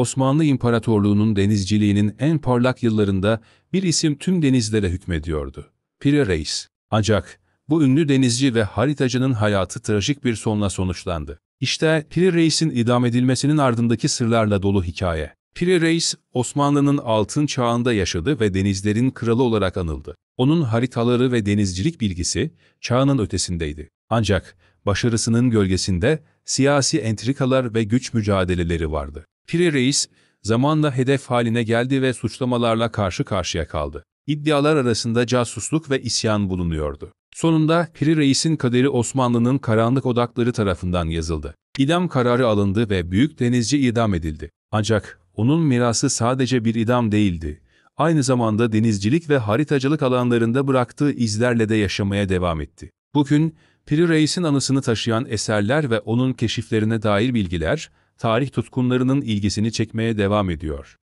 Osmanlı İmparatorluğu'nun denizciliğinin en parlak yıllarında bir isim tüm denizlere hükmediyordu. Pire Reis. Ancak bu ünlü denizci ve haritacının hayatı trajik bir sonla sonuçlandı. İşte Pire Reis'in idam edilmesinin ardındaki sırlarla dolu hikaye. Pire Reis, Osmanlı'nın altın çağında yaşadı ve denizlerin kralı olarak anıldı. Onun haritaları ve denizcilik bilgisi çağının ötesindeydi. Ancak başarısının gölgesinde siyasi entrikalar ve güç mücadeleleri vardı. Piri Reis, zamanla hedef haline geldi ve suçlamalarla karşı karşıya kaldı. İddialar arasında casusluk ve isyan bulunuyordu. Sonunda Piri Reis'in kaderi Osmanlı'nın karanlık odakları tarafından yazıldı. İdam kararı alındı ve büyük denizci idam edildi. Ancak onun mirası sadece bir idam değildi. Aynı zamanda denizcilik ve haritacılık alanlarında bıraktığı izlerle de yaşamaya devam etti. Bugün Piri Reis'in anısını taşıyan eserler ve onun keşiflerine dair bilgiler, tarih tutkunlarının ilgisini çekmeye devam ediyor.